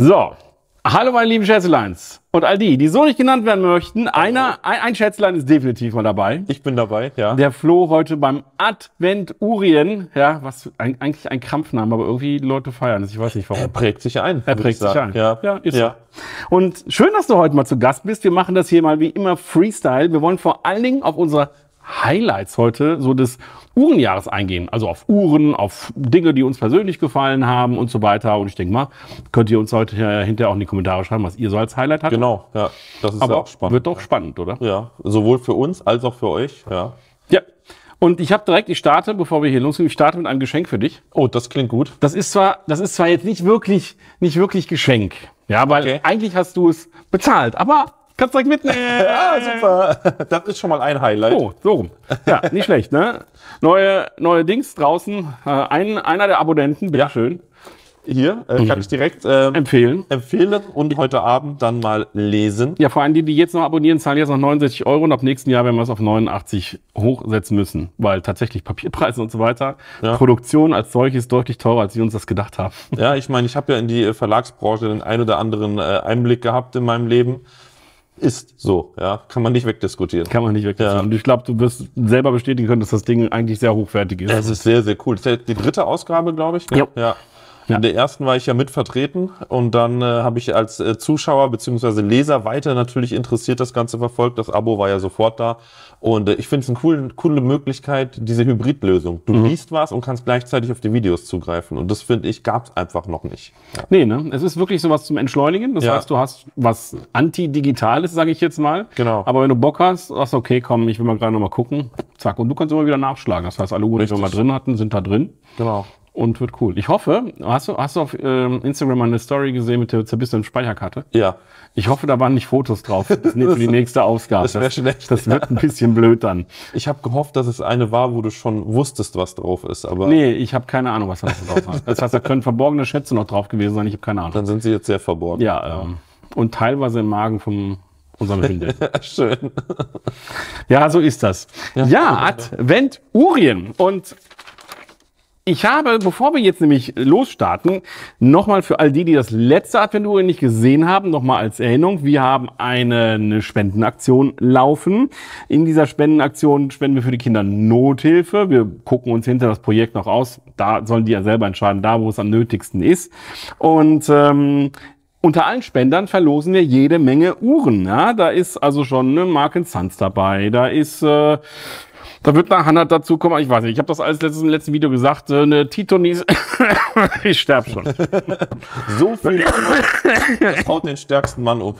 So, hallo meine lieben Schätzeleins und all die, die so nicht genannt werden möchten. Einer, ein, ein Schätzlein ist definitiv mal dabei. Ich bin dabei, ja. Der Flo heute beim Advent Urien, ja, was ein, eigentlich ein Krampfname, aber irgendwie Leute feiern es. Ich weiß nicht warum. Er prägt sich ein. Er prägt sich ein. Ja, ja ist ja. Und schön, dass du heute mal zu Gast bist. Wir machen das hier mal wie immer Freestyle. Wir wollen vor allen Dingen auf unserer Highlights heute so des Uhrenjahres eingehen. Also auf Uhren, auf Dinge, die uns persönlich gefallen haben und so weiter. Und ich denke mal, könnt ihr uns heute hinterher auch in die Kommentare schreiben, was ihr so als Highlight habt. Genau, ja. Das ist Aber ja auch spannend. Wird doch spannend, oder? Ja, sowohl für uns als auch für euch, ja. Ja. Und ich habe direkt, ich starte, bevor wir hier losgehen, ich starte mit einem Geschenk für dich. Oh, das klingt gut. Das ist zwar, das ist zwar jetzt nicht wirklich, nicht wirklich Geschenk. Ja, weil okay. eigentlich hast du es bezahlt, aber Kannst direkt mitnehmen. Ja, ah, super. Das ist schon mal ein Highlight. Oh, so rum. Ja, nicht schlecht, ne? Neue, neue Dings draußen. Äh, ein, einer der Abonnenten, bitteschön. Ja. Hier äh, kann mhm. ich direkt äh, empfehlen. empfehlen und heute Abend dann mal lesen. Ja, vor allem die, die jetzt noch abonnieren, zahlen jetzt noch 69 Euro und ab nächsten Jahr werden wir es auf 89 hochsetzen müssen, weil tatsächlich Papierpreise und so weiter, ja. Produktion als solches deutlich teurer, als wir uns das gedacht haben. Ja, ich meine, ich habe ja in die Verlagsbranche den ein oder anderen äh, Einblick gehabt in meinem Leben ist so, ja. Kann man nicht wegdiskutieren. Kann man nicht wegdiskutieren. Ja. Und ich glaube, du wirst selber bestätigen können, dass das Ding eigentlich sehr hochwertig ist. Es ist sehr, sehr cool. Das ist ja die dritte Ausgabe, glaube ich. Ne? Ja. ja. Ja. In der ersten war ich ja mit vertreten und dann äh, habe ich als äh, Zuschauer bzw. Leser weiter natürlich interessiert das Ganze verfolgt. Das Abo war ja sofort da. Und äh, ich finde es eine coole, coole Möglichkeit, diese Hybridlösung. Du mhm. liest was und kannst gleichzeitig auf die Videos zugreifen. Und das finde ich, gab es einfach noch nicht. Ja. Nee, ne? Es ist wirklich sowas zum Entschleunigen. Das ja. heißt, du hast was Anti-Digitales, sage ich jetzt mal. Genau. Aber wenn du Bock hast, sagst du, okay, komm, ich will mal gerade nochmal gucken. Zack. Und du kannst immer wieder nachschlagen. Das heißt, alle Uhren, die wir mal drin hatten, sind da drin. Genau und wird cool. Ich hoffe, hast du, hast du auf ähm, Instagram eine Story gesehen mit der zerbissenen Speicherkarte? Ja. Ich hoffe, da waren nicht Fotos drauf das für die nächste Ausgabe. Das wäre schlecht. Das, das wird ein bisschen blöd dann. Ich habe gehofft, dass es eine war, wo du schon wusstest, was drauf ist. Aber nee, ich habe keine Ahnung, was da drauf war. Das heißt, da können verborgene Schätze noch drauf gewesen sein. Ich habe keine Ahnung. Dann sind sie jetzt sehr verborgen. Ja, ähm, und teilweise im Magen von unserem Hündin. Schön. Ja, so ist das. Ja, ja Adventurien. Und ich habe, bevor wir jetzt nämlich losstarten, nochmal für all die, die das letzte Adventure nicht gesehen haben, nochmal als Erinnerung, wir haben eine Spendenaktion laufen. In dieser Spendenaktion spenden wir für die Kinder Nothilfe. Wir gucken uns hinter das Projekt noch aus. Da sollen die ja selber entscheiden, da wo es am nötigsten ist. Und ähm, unter allen Spendern verlosen wir jede Menge Uhren. Ja? Da ist also schon eine Mark Sons dabei, da ist äh, da wird nachher dazu kommen, ich weiß nicht, ich habe das alles letztes, im letzten Video gesagt, eine Titonis ich sterbe schon. so viel. Das haut den stärksten Mann um.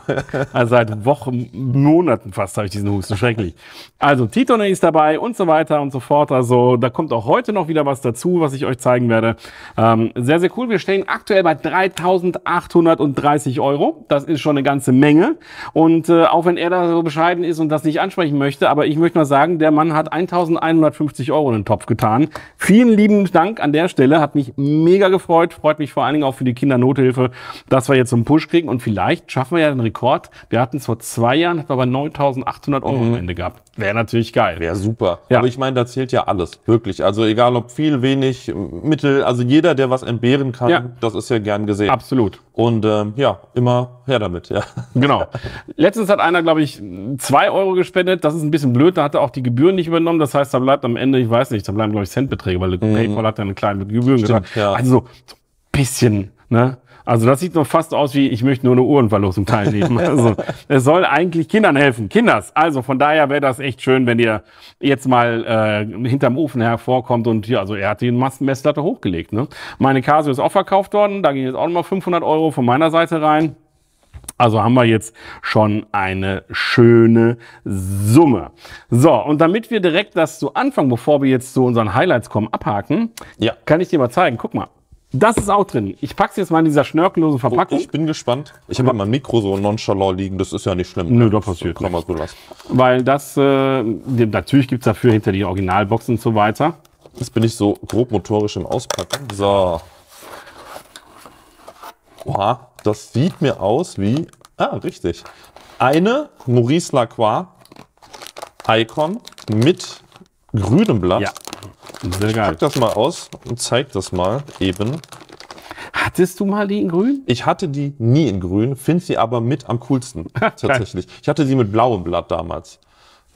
also seit Wochen, Monaten fast habe ich diesen Husten. Schrecklich. Also Titone ist dabei und so weiter und so fort. Also da kommt auch heute noch wieder was dazu, was ich euch zeigen werde. Ähm, sehr, sehr cool. Wir stehen aktuell bei 3.830 Euro. Das ist schon eine ganze Menge. Und äh, auch wenn er da so bescheiden ist und das nicht ansprechen möchte, aber ich möchte mal sagen, der Mann hat 1.150 Euro in den Topf getan. Vielen lieben Dank an der Stelle. Hat mich mega gefreut. Freut mich vor allen Dingen auch für die Kindernothilfe, dass wir jetzt so einen Push kriegen. Und vielleicht schaffen wir ja den Rekord. Wir hatten es vor zwei Jahren, hatten wir aber 9.800 Euro mhm. am Ende gehabt. Wäre natürlich geil. Wäre super. Ja. Aber ich meine, da zählt ja alles. Wirklich. Also egal ob viel, wenig, mittel. Also jeder, der was entbehren kann, ja. das ist ja gern gesehen. Absolut. Und ähm, ja, immer her damit. Ja. Genau. Letztens hat einer, glaube ich, zwei Euro gespendet. Das ist ein bisschen blöd. Da hat er auch die Gebühren nicht übernommen. Das heißt, da bleibt am Ende, ich weiß nicht, da bleiben, glaube ich, Centbeträge, weil mhm. PayPal hat ja eine kleine Gebühren Stimmt, Ja. Also so ein bisschen, ne? Also das sieht noch fast aus wie, ich möchte nur eine Uhrenverlosung teilnehmen. Also es soll eigentlich Kindern helfen, Kinders. Also von daher wäre das echt schön, wenn ihr jetzt mal äh, hinterm Ofen hervorkommt und hier, also er hat die Massenmesslatte hochgelegt. Ne? Meine Casio ist auch verkauft worden, da ging jetzt auch nochmal 500 Euro von meiner Seite rein. Also haben wir jetzt schon eine schöne Summe. So, und damit wir direkt das zu Anfang, bevor wir jetzt zu unseren Highlights kommen, abhaken, ja. kann ich dir mal zeigen. Guck mal. Das ist auch drin. Ich packe es jetzt mal in dieser schnörkellosen oh, Verpackung. Ich bin gespannt. Ich habe mein Mikro so nonchalant liegen, das ist ja nicht schlimm. Nö, das passiert kann man so lassen. Weil das, äh, natürlich gibt es dafür hinter die Originalboxen und so weiter. Jetzt bin ich so grob motorisch im Auspacken. So. Oha, das sieht mir aus wie, ah, richtig. Eine Maurice Lacroix Icon mit grünem Blatt. Ja. Sehr geil. Ich Pack das mal aus und zeig das mal eben. Hattest du mal die in grün? Ich hatte die nie in grün, finde sie aber mit am coolsten tatsächlich. Ich hatte sie mit blauem Blatt damals.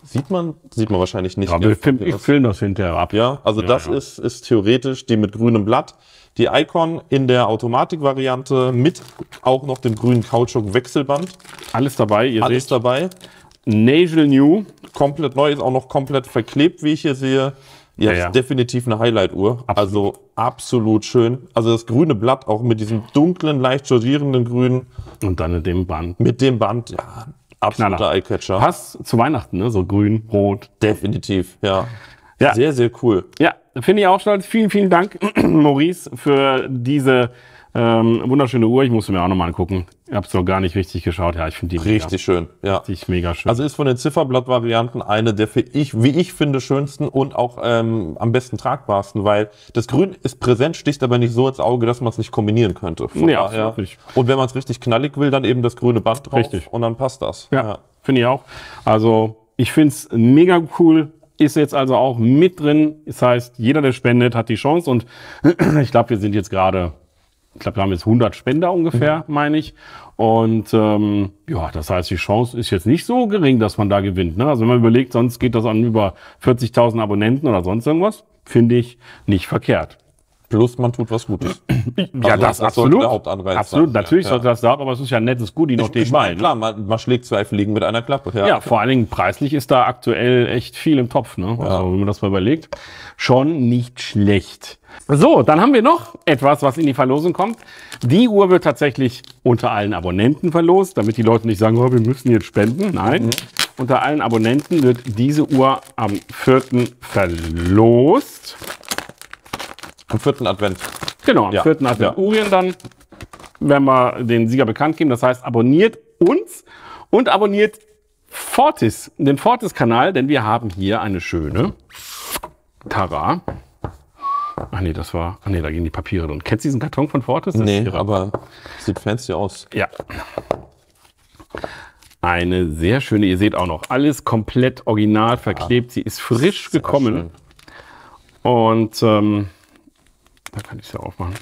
Sieht man, sieht man wahrscheinlich nicht. Ja, aber ich filme das, hinterher ab. Ja, also ja, das ja. Ist, ist theoretisch die mit grünem Blatt. Die Icon in der Automatikvariante mit auch noch dem grünen Kautschuk-Wechselband. Alles dabei, ihr Alles seht. dabei. Nasal New. Komplett neu, ist auch noch komplett verklebt, wie ich hier sehe. Ja, ja. definitiv eine Highlight-Uhr. Also absolut schön. Also das grüne Blatt auch mit diesem dunklen, leicht jodierenden Grün. Und dann mit dem Band. Mit dem Band, ja. Absoluter Eyecatcher. Passt zu Weihnachten, ne? So grün, rot. Definitiv, ja. ja. Sehr, sehr cool. Ja, finde ich auch stolz. Vielen, vielen Dank, Maurice, für diese ähm, wunderschöne Uhr, ich muss mir auch nochmal angucken. Ich habe es noch gar nicht richtig geschaut. Ja, ich finde die richtig mega. schön. Ja. Richtig mega schön. Also ist von den Zifferblatt-Varianten eine der für ich, wie ich finde, schönsten und auch ähm, am besten tragbarsten, weil das Grün ist präsent, sticht aber nicht so ins Auge, dass man es nicht kombinieren könnte. Von ja, Und wenn man es richtig knallig will, dann eben das grüne Band drauf richtig. und dann passt das. Ja, ja. finde ich auch. Also ich finde es mega cool, ist jetzt also auch mit drin. Das heißt, jeder, der spendet, hat die Chance und ich glaube, wir sind jetzt gerade ich glaube, wir haben jetzt 100 Spender ungefähr, mhm. meine ich. Und ähm, ja, das heißt, die Chance ist jetzt nicht so gering, dass man da gewinnt. Ne? Also wenn man überlegt, sonst geht das an über 40.000 Abonnenten oder sonst irgendwas, finde ich nicht verkehrt. Plus man tut was Gutes. ja, also das, das absolut. sollte der Hauptanreiz Absolut, sein. natürlich ja. sollte das da, aber es ist ja ein nettes Goodie noch ich, nebenbei. Ich, klar, man, man, schlägt zwei Fliegen mit einer Klappe. Ja. ja, vor allen Dingen preislich ist da aktuell echt viel im Topf. Ne? Ja. Also wenn man das mal überlegt, schon nicht schlecht. So, dann haben wir noch etwas, was in die Verlosung kommt. Die Uhr wird tatsächlich unter allen Abonnenten verlost, damit die Leute nicht sagen, oh, wir müssen jetzt spenden. Nein, mhm. unter allen Abonnenten wird diese Uhr am 4. verlost. Am vierten Advent. Genau, am ja. Advent. Ja. Urien dann werden wir den Sieger bekannt geben. Das heißt, abonniert uns und abonniert Fortis, den Fortis-Kanal, denn wir haben hier eine schöne Tara. Ach nee, das war. Ach nee, da gehen die Papiere drin. Kennst du diesen Karton von Fortis? Das nee, aber sieht fancy aus. Ja. Eine sehr schöne, ihr seht auch noch, alles komplett original verklebt. Ja. Sie ist frisch ist gekommen. Und ähm, kann ich es ja aufmachen,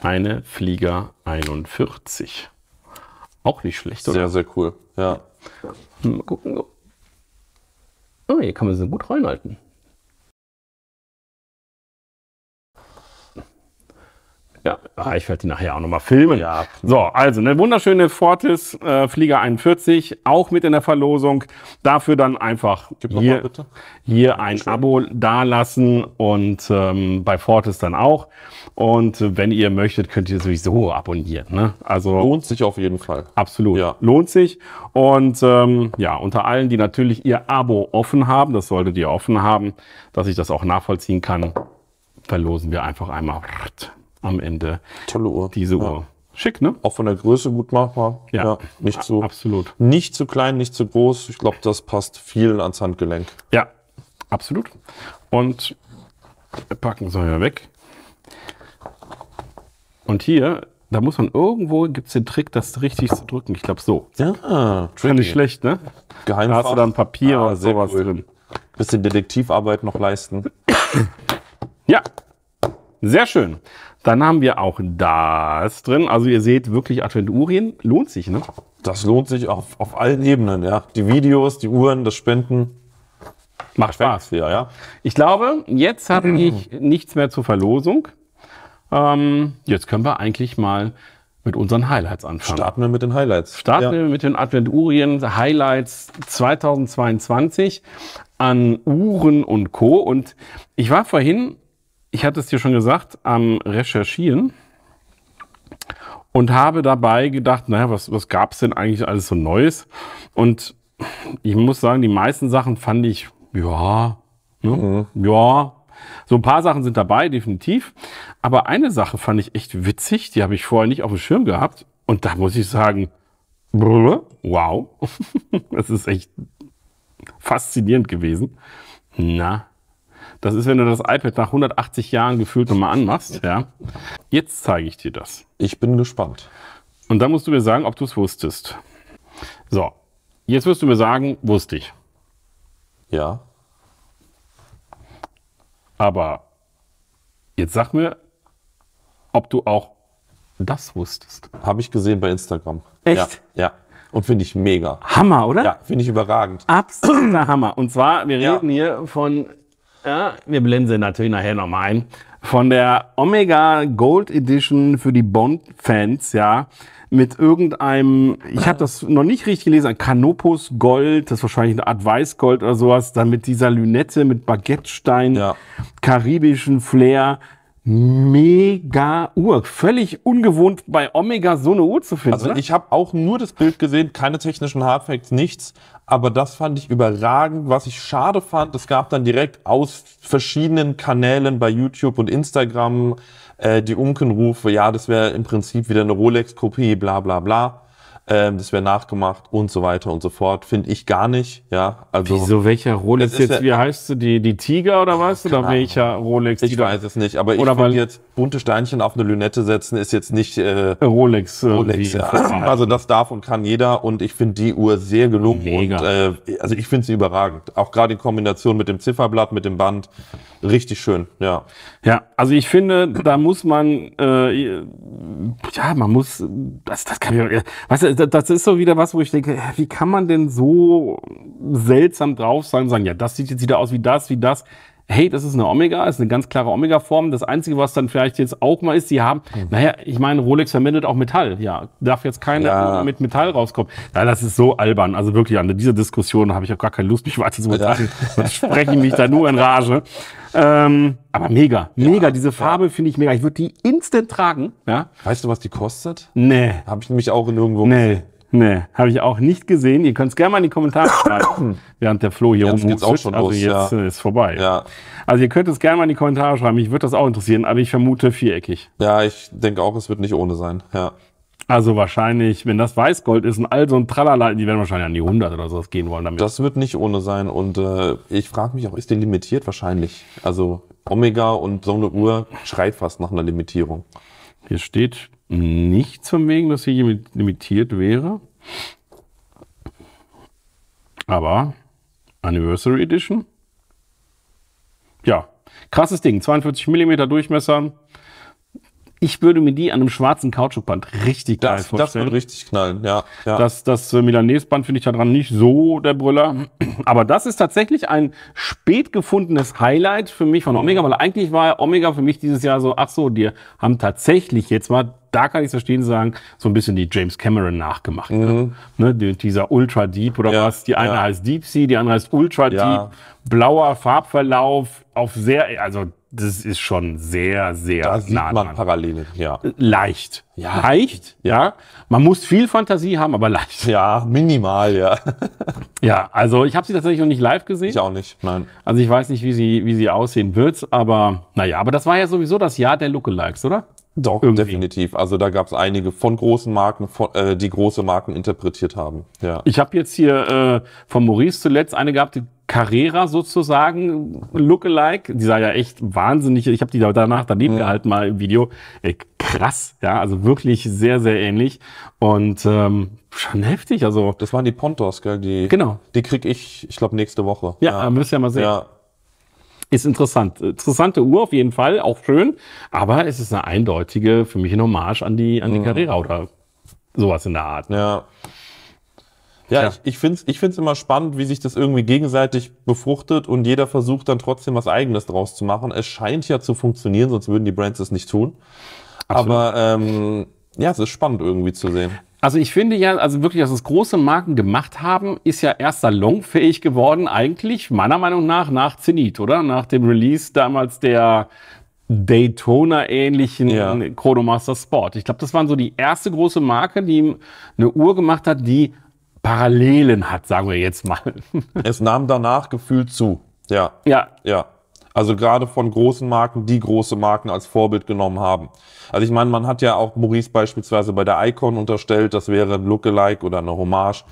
eine Flieger 41. Auch nicht schlecht, oder? Sehr, sehr cool. Ja. Mal gucken. Oh, hier kann man sie gut reinhalten. Ja, ah, ich werde die nachher auch nochmal filmen. Ja. So, also eine wunderschöne Fortis äh, Flieger 41, auch mit in der Verlosung. Dafür dann einfach Gib hier, mal, bitte. hier ein Schön. Abo dalassen und ähm, bei Fortis dann auch. Und äh, wenn ihr möchtet, könnt ihr sowieso abonnieren. Ne? Also lohnt sich auf jeden Fall. Absolut, ja. lohnt sich. Und ähm, ja, unter allen, die natürlich ihr Abo offen haben, das solltet ihr offen haben, dass ich das auch nachvollziehen kann, verlosen wir einfach einmal am Ende. Tolle Uhr. Diese ja. Uhr. Schick, ne? Auch von der Größe gut machbar. Ja, ja nicht zu, absolut. Nicht zu klein, nicht zu groß. Ich glaube, das passt vielen ans Handgelenk. Ja, absolut. Und packen sie ja weg. Und hier, da muss man irgendwo, gibt es den Trick, das richtig zu drücken. Ich glaube, so. Ja, tricky. Nicht schlecht, ne? Geheimfach. Da hast du dann Papier ah, und sowas cool. drin. Bisschen Detektivarbeit noch leisten. ja, sehr schön. Dann haben wir auch das drin. Also ihr seht wirklich aktuelle Uhren. Lohnt sich, ne? Das lohnt sich auf, auf allen Ebenen, ja. Die Videos, die Uhren, das Spenden. Macht Spaß. Ja, ja. Ich glaube, jetzt habe ich nichts mehr zur Verlosung. Ähm, jetzt können wir eigentlich mal mit unseren Highlights anfangen. Starten wir mit den Highlights. Starten ja. wir mit den Advent Urien Highlights 2022 an Uhren und Co. Und ich war vorhin ich hatte es dir schon gesagt, am Recherchieren und habe dabei gedacht, naja, was, was gab es denn eigentlich alles so Neues? Und ich muss sagen, die meisten Sachen fand ich, ja, ne? mhm. ja. So ein paar Sachen sind dabei, definitiv. Aber eine Sache fand ich echt witzig, die habe ich vorher nicht auf dem Schirm gehabt. Und da muss ich sagen, wow, das ist echt faszinierend gewesen. Na, das ist, wenn du das iPad nach 180 Jahren gefühlt nochmal anmachst. Ja. Jetzt zeige ich dir das. Ich bin gespannt. Und dann musst du mir sagen, ob du es wusstest. So, jetzt wirst du mir sagen, wusste ich. Ja. Aber jetzt sag mir, ob du auch das wusstest. Habe ich gesehen bei Instagram. Echt? Ja. ja. Und finde ich mega. Hammer, oder? Ja, finde ich überragend. Absoluter Hammer. Und zwar, wir reden ja. hier von ja, wir blenden sie natürlich nachher nochmal ein. Von der Omega Gold Edition für die Bond-Fans, ja mit irgendeinem, ich habe das noch nicht richtig gelesen, ein Canopus Gold, das ist wahrscheinlich eine Art Weißgold oder sowas, dann mit dieser Lünette, mit Baguettestein, ja. karibischen Flair mega Uhr. Völlig ungewohnt bei Omega so eine Uhr zu finden. Also oder? Ne? ich habe auch nur das Bild gesehen, keine technischen Hardfacts, nichts. Aber das fand ich überragend. Was ich schade fand, es gab dann direkt aus verschiedenen Kanälen bei YouTube und Instagram äh, die Unkenrufe, ja, das wäre im Prinzip wieder eine Rolex-Kopie, bla bla bla ähm, das wäre nachgemacht und so weiter und so fort. Finde ich gar nicht, ja. Also, Wieso, welcher Rolex jetzt, ja, wie heißt du, die, die Tiger oder was? Oder welcher Rolex? Ich weiß es nicht, aber oder ich finde jetzt, bunte Steinchen auf eine Lünette setzen ist jetzt nicht äh, Rolex. Äh, Rolex ja. Also das darf und kann jeder und ich finde die Uhr sehr gelungen. Mega. Und, äh, also ich finde sie überragend. Auch gerade in Kombination mit dem Zifferblatt, mit dem Band, richtig schön, ja. Ja, also ich finde, da muss man, äh, ja, man muss, das, das kann ich, weißt du, das ist so wieder was, wo ich denke, wie kann man denn so seltsam drauf sein und sagen, ja, das sieht jetzt wieder aus wie das, wie das hey, das ist eine Omega, ist eine ganz klare Omega-Form. Das Einzige, was dann vielleicht jetzt auch mal ist, sie haben, mhm. naja, ich meine, Rolex vermittelt auch Metall. Ja, darf jetzt keine ja. mit Metall rauskommen. Ja, das ist so albern. Also wirklich, an dieser Diskussion habe ich auch gar keine Lust, mich weiter zu beteiligen. Ja. ich mich da nur in Rage. Ähm, aber mega, mega. Ja, diese Farbe ja. finde ich mega. Ich würde die instant tragen. Ja? Weißt du, was die kostet? Nee. Habe ich nämlich auch in irgendwo. Nee. Gesehen. Nee, habe ich auch nicht gesehen. Ihr könnt es gerne mal in die Kommentare schreiben, während der Flo hier rumhustet. Also los, jetzt ja. Äh, ist vorbei. Ja. Also ihr könnt es gerne mal in die Kommentare schreiben. Mich würde das auch interessieren, aber ich vermute viereckig. Ja, ich denke auch, es wird nicht ohne sein. Ja. Also wahrscheinlich, wenn das Weißgold ist und all so ein Tralala, die werden wahrscheinlich an die 100 oder sowas gehen wollen damit. Das wird nicht ohne sein und äh, ich frage mich auch, ist die limitiert? Wahrscheinlich. Also Omega und so eine Uhr schreit fast nach einer Limitierung. Hier steht, nichts von wegen, dass sie limitiert wäre. Aber Anniversary Edition. Ja, krasses Ding. 42 mm Durchmesser, ich würde mir die an einem schwarzen Kautschukband richtig das, geil vorstellen. Das würde richtig knallen, ja. ja. Das, das äh, Milanese-Band finde ich daran nicht so der Brüller. Aber das ist tatsächlich ein spät gefundenes Highlight für mich von Omega, weil eigentlich war Omega für mich dieses Jahr so, ach so, die haben tatsächlich jetzt mal da kann ich es verstehen sagen, so ein bisschen die James Cameron nachgemacht. Ne? Mhm. Ne? Die, dieser Ultra Deep oder ja, was. Die eine ja. heißt Deep Sea, die andere heißt Ultra ja. Deep. Blauer Farbverlauf auf sehr, also das ist schon sehr, sehr da sieht nah man dran. Parallelen, ja. Äh, leicht. Ja. Leicht, ja. Man muss viel Fantasie haben, aber leicht. Ja, minimal, ja. ja, also ich habe sie tatsächlich noch nicht live gesehen. Ich auch nicht, nein. Also ich weiß nicht, wie sie, wie sie aussehen wird, aber naja, aber das war ja sowieso das Jahr der Lookalikes, oder? Doch, Irgendwie. definitiv. Also da gab es einige von großen Marken, von, äh, die große Marken interpretiert haben. Ja. Ich habe jetzt hier äh, von Maurice zuletzt eine gehabt, die Carrera sozusagen Lookalike. Die sah ja echt wahnsinnig. Ich habe die danach daneben mhm. gehalten mal im Video. Ey, krass, ja, also wirklich sehr sehr ähnlich und ähm, schon heftig. Also das waren die Pontos, gell? Die genau. Die krieg ich, ich glaube nächste Woche. Ja, ja. müsst ihr ja mal sehen. Ja. Ist interessant. Interessante Uhr auf jeden Fall, auch schön. Aber es ist eine eindeutige, für mich eine Hommage an die an die mhm. Carrera oder sowas in der Art. Ja. Ja, ja. ich, ich finde es ich find's immer spannend, wie sich das irgendwie gegenseitig befruchtet und jeder versucht dann trotzdem was Eigenes draus zu machen. Es scheint ja zu funktionieren, sonst würden die Brands es nicht tun. Absolut. Aber ähm, ja, es ist spannend irgendwie zu sehen. Also ich finde ja, also wirklich, dass es große Marken gemacht haben, ist ja erst salonfähig geworden eigentlich, meiner Meinung nach, nach Zenit, oder? Nach dem Release damals der Daytona-ähnlichen ja. Chronomaster Sport. Ich glaube, das waren so die erste große Marke, die eine Uhr gemacht hat, die Parallelen hat, sagen wir jetzt mal. es nahm danach gefühlt zu. Ja. Ja. Ja. Also gerade von großen Marken, die große Marken als Vorbild genommen haben. Also ich meine, man hat ja auch Maurice beispielsweise bei der Icon unterstellt, das wäre ein Lookalike oder eine Hommage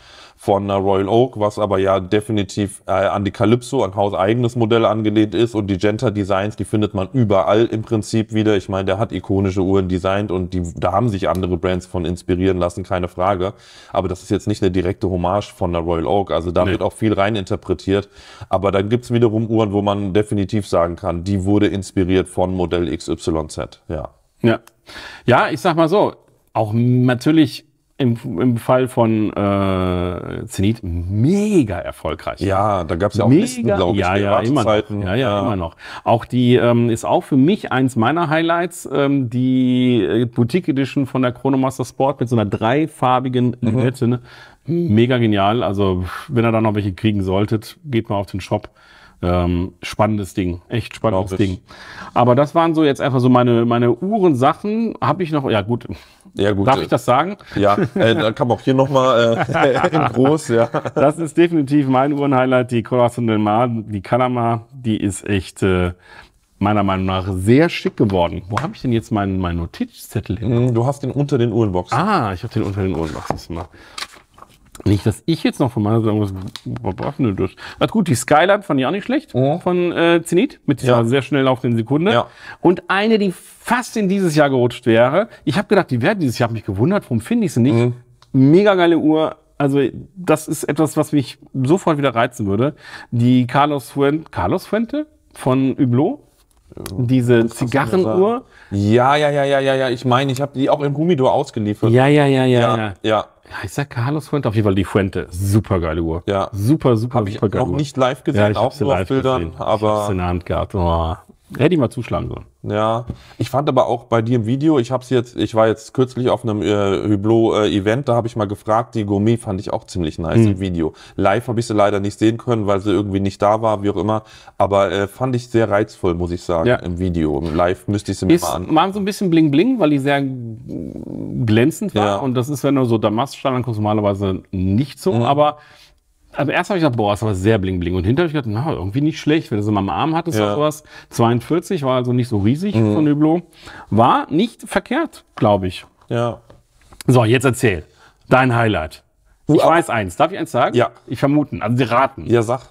von einer Royal Oak, was aber ja definitiv äh, an die Calypso, an hauseigenes Modell angelehnt ist. Und die Genta Designs, die findet man überall im Prinzip wieder. Ich meine, der hat ikonische Uhren designt und die, da haben sich andere Brands von inspirieren lassen, keine Frage. Aber das ist jetzt nicht eine direkte Hommage von einer Royal Oak. Also da nee. wird auch viel reininterpretiert. Aber dann gibt's wiederum Uhren, wo man definitiv sagen kann, die wurde inspiriert von Modell XYZ. Ja. Ja. Ja, ich sag mal so. Auch natürlich im, im Fall von äh, Zenit mega erfolgreich. Ja, da gab es ja auch mega, Listen, glaube ich. Ja, ja, immer noch. Ja, ja, ja, immer noch. Auch die ähm, ist auch für mich eins meiner Highlights, ähm, die äh, Boutique Edition von der Chronomaster Sport mit so einer dreifarbigen mhm. Ne? Mega genial. Also, wenn ihr da noch welche kriegen solltet, geht mal auf den Shop. Ähm, spannendes Ding, echt spannendes Ding. Aber das waren so jetzt einfach so meine, meine Uhrensachen. Habe ich noch, ja gut. Ja, gut. Darf äh, ich das sagen? Ja, äh, da kam auch hier nochmal äh, in groß, ja. Das ist definitiv mein Uhrenhighlight, die Colossal del Mar, die Calamar, die ist echt äh, meiner Meinung nach sehr schick geworden. Wo habe ich denn jetzt meinen, meinen Notizzettel hin? Hm, du hast den unter den Uhrenboxen. Ah, ich habe den unter den Uhrenboxen nicht, dass ich jetzt noch von meiner Seite was Was denn das? Hat gut, die Skyline fand ich auch nicht schlecht. Mhm. Von äh, Zenit. Mit dieser ja. sehr schnell laufenden Sekunde. Ja. Und eine, die fast in dieses Jahr gerutscht wäre. Ich habe gedacht, die werden dieses Jahr. Hab mich gewundert, warum finde ich sie nicht? Mhm. Mega geile Uhr. Also, das ist etwas, was mich sofort wieder reizen würde. Die Carlos Fuente, Carlos Fuente von Hublot diese Zigarrenuhr. Ja, ja, ja, ja, ja, ja. Ich meine, ich habe die auch im Humidor ausgeliefert. Ja, ja, ja, ja, ja. Ja, Heißt der Carlos Fuente? Auf jeden Fall die Fuente. Super geile Uhr. Ja. Super, super, hab super geile Uhr. Habe ich auch nicht live gesehen, ja, auch nur auf Bildern, gesehen. aber. Ich hab's in der Hand gehabt. Oh. Hätte ich mal zuschlagen sollen. Ja, ich fand aber auch bei dir im Video, ich hab's jetzt, ich war jetzt kürzlich auf einem äh, Hublot-Event, äh, da habe ich mal gefragt, die Gourmet fand ich auch ziemlich nice mhm. im hm. Video. Live habe ich sie leider nicht sehen können, weil sie irgendwie nicht da war, wie auch immer. Aber äh, fand ich sehr reizvoll, muss ich sagen, ja. im Video. Live müsste ich sie mir ist, mal an. Mal so ein bisschen bling bling, weil die sehr glänzend war. Ja. Und das ist, wenn du so Damaststein anguckst, normalerweise nicht so. Mhm. Aber am also erst habe ich gedacht, boah, das war sehr bling bling. Und hinterher habe ich gedacht, na, irgendwie nicht schlecht, wenn du so mal am Arm hattest ja. oder sowas. 42 war also nicht so riesig mhm. von Hublot. War nicht verkehrt, glaube ich. Ja. So, jetzt erzähl. Dein Highlight. Uh, ich uh, weiß eins. Darf ich eins sagen? Ja. Ich vermuten. Also die raten. Ja, sag.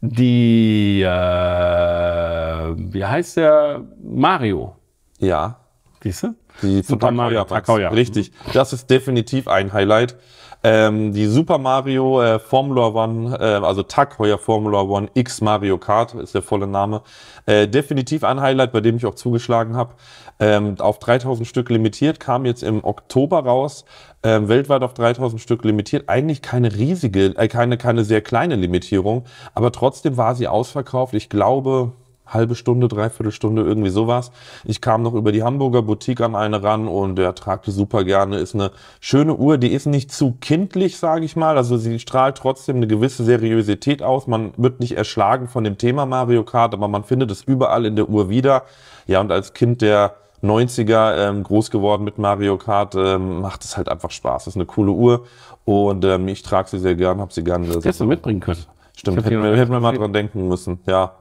Die, äh, wie heißt der? Mario. Ja. Siehst du? Die Super Mario Takaoya. Richtig. Das ist definitiv ein Highlight. Ähm, die Super Mario äh, Formula One, äh, also TAC heuer Formula One X Mario Kart ist der volle Name. Äh, definitiv ein Highlight, bei dem ich auch zugeschlagen habe. Ähm, auf 3000 Stück limitiert, kam jetzt im Oktober raus. Ähm, weltweit auf 3000 Stück limitiert. Eigentlich keine riesige, äh, keine, keine sehr kleine Limitierung, aber trotzdem war sie ausverkauft. Ich glaube, halbe Stunde, dreiviertel Stunde, irgendwie sowas. Ich kam noch über die Hamburger Boutique an eine ran und der tragte super gerne. Ist eine schöne Uhr, die ist nicht zu kindlich, sage ich mal. Also sie strahlt trotzdem eine gewisse Seriosität aus. Man wird nicht erschlagen von dem Thema Mario Kart, aber man findet es überall in der Uhr wieder. Ja, und als Kind der 90er ähm, groß geworden mit Mario Kart, ähm, macht es halt einfach Spaß. Das ist eine coole Uhr und ähm, ich trage sie sehr gern, habe sie gerne. Das hättest du mitbringen können. Stimmt, hätten wir, hätten wir mal dran denken müssen, ja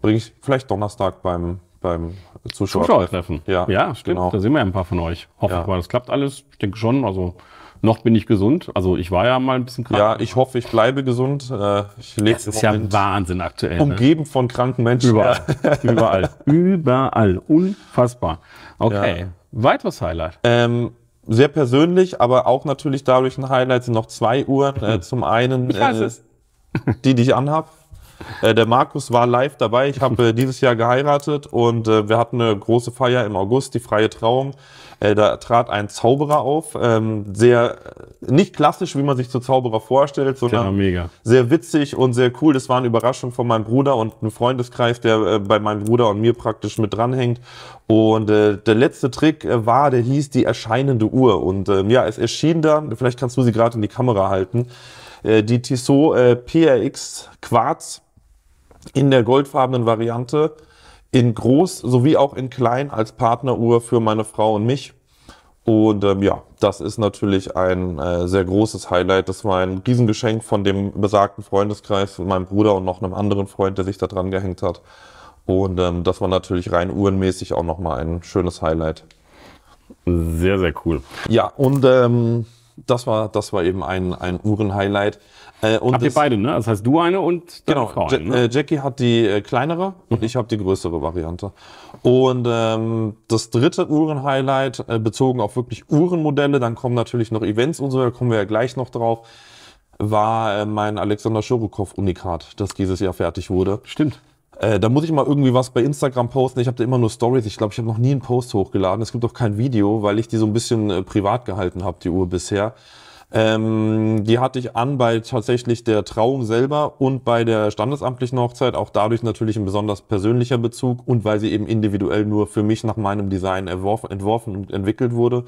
bringe ich vielleicht Donnerstag beim, beim Zuschauer Zuschauertreffen. Ja, ja stimmt. Genau. Da sind wir ein paar von euch. Hoffe ja. mal. Das klappt alles. Ich denke schon. Also noch bin ich gesund. Also ich war ja mal ein bisschen krank. Ja, ich hoffe, ich bleibe gesund. Äh, ich lebe das ist ja Wahnsinn aktuell. Ne? Umgeben ne? von kranken Menschen. Überall. Überall. Überall. Unfassbar. Okay. Ja. Weiteres Highlight. Ähm, sehr persönlich, aber auch natürlich dadurch ein Highlight sind noch zwei Uhren. Äh, hm. zum einen äh, die, die ich anhab. Äh, der Markus war live dabei. Ich habe äh, dieses Jahr geheiratet und äh, wir hatten eine große Feier im August, die freie Trauung. Äh, da trat ein Zauberer auf, ähm, sehr äh, nicht klassisch, wie man sich zu Zauberer vorstellt, sondern ja, sehr witzig und sehr cool. Das war eine Überraschung von meinem Bruder und einem Freundeskreis, der bei meinem Bruder und mir praktisch mit dranhängt. Und der letzte Trick war, der hieß die erscheinende Uhr. Und ähm, ja, es erschien dann, vielleicht kannst du sie gerade in die Kamera halten, die Tissot PRX Quarz in der goldfarbenen Variante in groß sowie auch in klein als Partneruhr für meine Frau und mich. Und ähm, ja, das ist natürlich ein äh, sehr großes Highlight. Das war ein Riesengeschenk von dem besagten Freundeskreis, meinem Bruder und noch einem anderen Freund, der sich da dran gehängt hat. Und ähm, das war natürlich rein uhrenmäßig auch nochmal ein schönes Highlight. Sehr, sehr cool. Ja, und ähm, das, war, das war eben ein, ein Uhren-Highlight. Äh, Habt ihr beide, ne? Das heißt, du eine und deine genau, Frau eine, ne? äh, Jackie hat die äh, kleinere und ich habe die größere Variante. Und ähm, das dritte Uhren-Highlight, äh, bezogen auf wirklich Uhrenmodelle, dann kommen natürlich noch Events und so, da kommen wir ja gleich noch drauf, war äh, mein Alexander Schurukow-Unikat, das dieses Jahr fertig wurde. Stimmt. Äh, da muss ich mal irgendwie was bei Instagram posten. Ich habe da immer nur Stories. Ich glaube, ich habe noch nie einen Post hochgeladen. Es gibt auch kein Video, weil ich die so ein bisschen äh, privat gehalten habe, die Uhr bisher. Ähm, die hatte ich an bei tatsächlich der Trauung selber und bei der standesamtlichen Hochzeit. Auch dadurch natürlich ein besonders persönlicher Bezug und weil sie eben individuell nur für mich nach meinem Design entworfen und entwickelt wurde.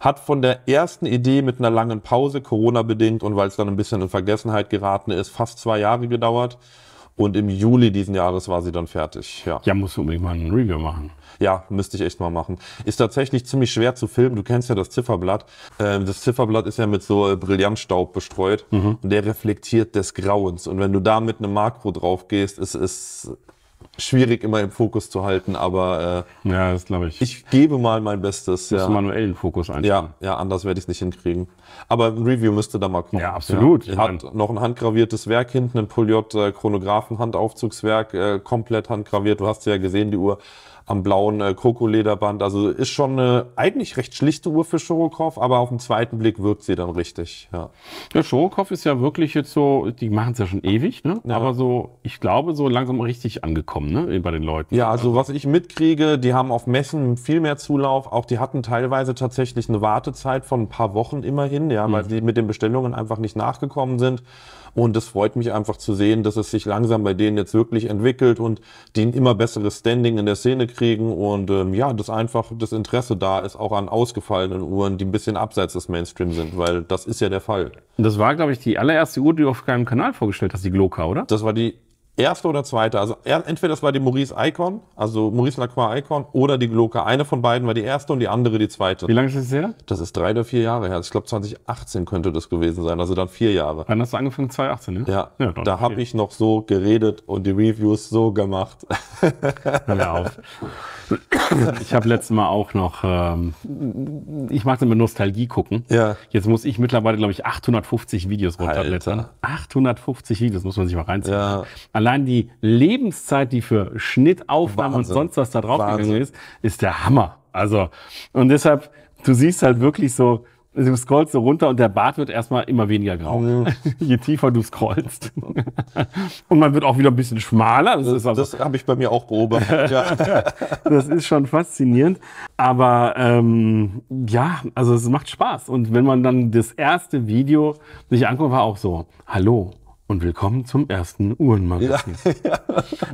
Hat von der ersten Idee mit einer langen Pause, Corona bedingt und weil es dann ein bisschen in Vergessenheit geraten ist, fast zwei Jahre gedauert. Und im Juli diesen Jahres war sie dann fertig. Ja, ja musst du unbedingt mal ein Review machen. Ja, müsste ich echt mal machen. Ist tatsächlich ziemlich schwer zu filmen. Du kennst ja das Zifferblatt. Ähm, das Zifferblatt ist ja mit so äh, Brillantstaub bestreut mhm. und der reflektiert des Grauens. Und wenn du da mit einem Makro drauf gehst, ist es schwierig immer im Fokus zu halten, aber äh, ja, das glaube ich. Ich gebe mal mein Bestes. Ja. manuellen Fokus einstellen. Ja, ja, anders werde ich es nicht hinkriegen. Aber ein Review müsste da mal kommen. Ja, absolut. Ja. Hat noch ein handgraviertes Werk hinten, ein Poliot äh, Chronographen Handaufzugswerk, äh, komplett handgraviert. Du hast ja gesehen die Uhr am blauen äh, Krokolederband. Also ist schon eine eigentlich recht schlichte Uhr für Schorokow, aber auf den zweiten Blick wirkt sie dann richtig. Ja, ja Schorokow ist ja wirklich jetzt so, die machen es ja schon ewig, ne? Ja. aber so, ich glaube, so langsam richtig angekommen ne? bei den Leuten. Ja, also was ich mitkriege, die haben auf Messen viel mehr Zulauf. Auch die hatten teilweise tatsächlich eine Wartezeit von ein paar Wochen immerhin, ja, weil mhm. die mit den Bestellungen einfach nicht nachgekommen sind. Und es freut mich einfach zu sehen, dass es sich langsam bei denen jetzt wirklich entwickelt und die ein immer besseres Standing in der Szene kriegen und ähm, ja, dass einfach das Interesse da ist, auch an ausgefallenen Uhren, die ein bisschen abseits des Mainstream sind, weil das ist ja der Fall. Das war, glaube ich, die allererste Uhr, die du auf keinem Kanal vorgestellt hast, die Gloka, oder? Das war die erste oder zweite. Also entweder das war die Maurice Icon, also Maurice Lacroix Icon oder die Glocke. Eine von beiden war die erste und die andere die zweite. Wie lange ist das her? Das ist drei oder vier Jahre her. Also, ich glaube 2018 könnte das gewesen sein, also dann vier Jahre. Wann hast du angefangen? 2018, ne? Ja, ja da habe ich noch so geredet und die Reviews so gemacht. Hör auf. Ich habe letztes Mal auch noch, ähm, ich mag immer Nostalgie gucken. Ja. Jetzt muss ich mittlerweile, glaube ich, 850 Videos runterblättern. Alter. 850 Videos, muss man sich mal reinziehen. Ja. Allein die Lebenszeit, die für Schnitt, Aufnahme und sonst was da draufgegangen ist, ist der Hammer. Also, und deshalb, du siehst halt wirklich so, du scrollst so runter und der Bart wird erstmal immer weniger grau. Ja. Je tiefer du scrollst. und man wird auch wieder ein bisschen schmaler. Das, das, also, das habe ich bei mir auch beobachtet. Ja. das ist schon faszinierend. Aber ähm, ja, also es macht Spaß. Und wenn man dann das erste Video sich anguckt, war auch so, hallo, und willkommen zum ersten Uhrenmagazin. Ja, ja.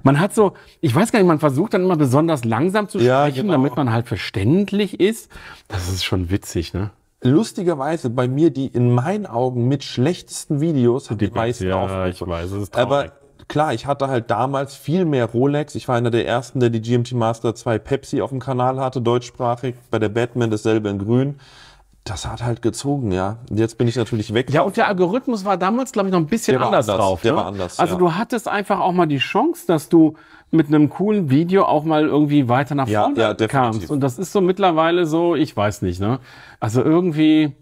Man hat so, ich weiß gar nicht, man versucht dann immer besonders langsam zu sprechen, ja, genau. damit man halt verständlich ist. Das ist schon witzig, ne? lustigerweise bei mir die in meinen Augen mit schlechtesten Videos die meisten Ja, Aufrufe. ich weiß, es ist traurig. Aber klar, ich hatte halt damals viel mehr Rolex. Ich war einer der ersten, der die GMT Master 2 Pepsi auf dem Kanal hatte, deutschsprachig. Bei der Batman dasselbe in grün. Das hat halt gezogen, ja. Jetzt bin ich natürlich weg. Ja, und der Algorithmus war damals, glaube ich, noch ein bisschen Der war anders, anders drauf. Der ne? war anders, Also ja. du hattest einfach auch mal die Chance, dass du mit einem coolen Video auch mal irgendwie weiter nach ja, vorne ja, kamst. Und das ist so mittlerweile so, ich weiß nicht, ne? Also irgendwie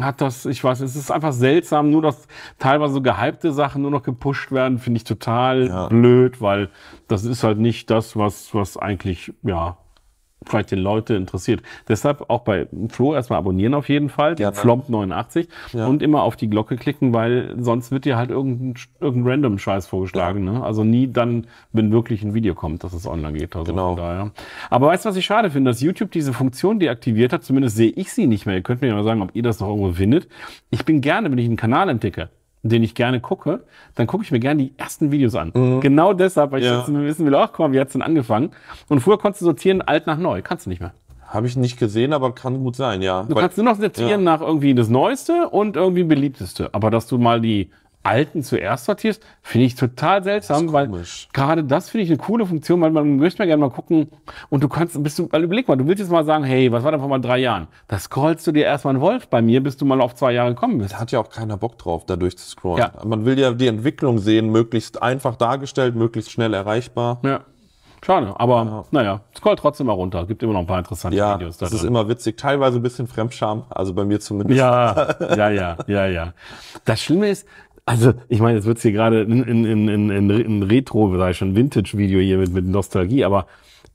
hat das, ich weiß, es ist einfach seltsam, nur dass teilweise so gehypte Sachen nur noch gepusht werden, finde ich total ja. blöd, weil das ist halt nicht das, was, was eigentlich, ja, vielleicht den Leute interessiert. Deshalb auch bei Flo erstmal abonnieren auf jeden Fall, ja, Flomp89 ja. und immer auf die Glocke klicken, weil sonst wird dir halt irgendein, irgendein random Scheiß vorgeschlagen. Ja. Ne? Also nie dann, wenn wirklich ein Video kommt, dass es online geht. Also genau. Aber weißt du, was ich schade finde? Dass YouTube diese Funktion deaktiviert hat, zumindest sehe ich sie nicht mehr. Ihr könnt mir ja mal sagen, ob ihr das noch irgendwo findet. Ich bin gerne, wenn ich einen Kanal entdecke, den ich gerne gucke, dann gucke ich mir gerne die ersten Videos an. Mhm. Genau deshalb, weil ich ja. ich wissen will, ach komm, mal, wie hat's denn angefangen? Und früher konntest du sortieren, alt nach neu. Kannst du nicht mehr. Habe ich nicht gesehen, aber kann gut sein, ja. Du weil, kannst nur noch sortieren ja. nach irgendwie das Neueste und irgendwie Beliebteste. Aber dass du mal die alten zuerst sortierst, finde ich total seltsam, weil gerade das finde ich eine coole Funktion, weil man möchte mal gerne mal gucken und du kannst, bist du, weil überleg mal, du willst jetzt mal sagen, hey, was war denn vor mal drei Jahren? Da scrollst du dir erstmal einen Wolf bei mir, bis du mal auf zwei Jahre gekommen bist. Da hat ja auch keiner Bock drauf, da durch zu scrollen. Ja. Man will ja die Entwicklung sehen, möglichst einfach dargestellt, möglichst schnell erreichbar. Ja. Schade, aber ja. naja, scroll trotzdem mal runter. Gibt immer noch ein paar interessante ja, Videos da. Das ist immer witzig, teilweise ein bisschen Fremdscham, also bei mir zumindest. Ja, ja, ja, ja, ja. Das Schlimme ist, also, ich meine, jetzt wird es hier gerade in, in, in, in, in Retro, sei schon Vintage-Video hier mit, mit Nostalgie, aber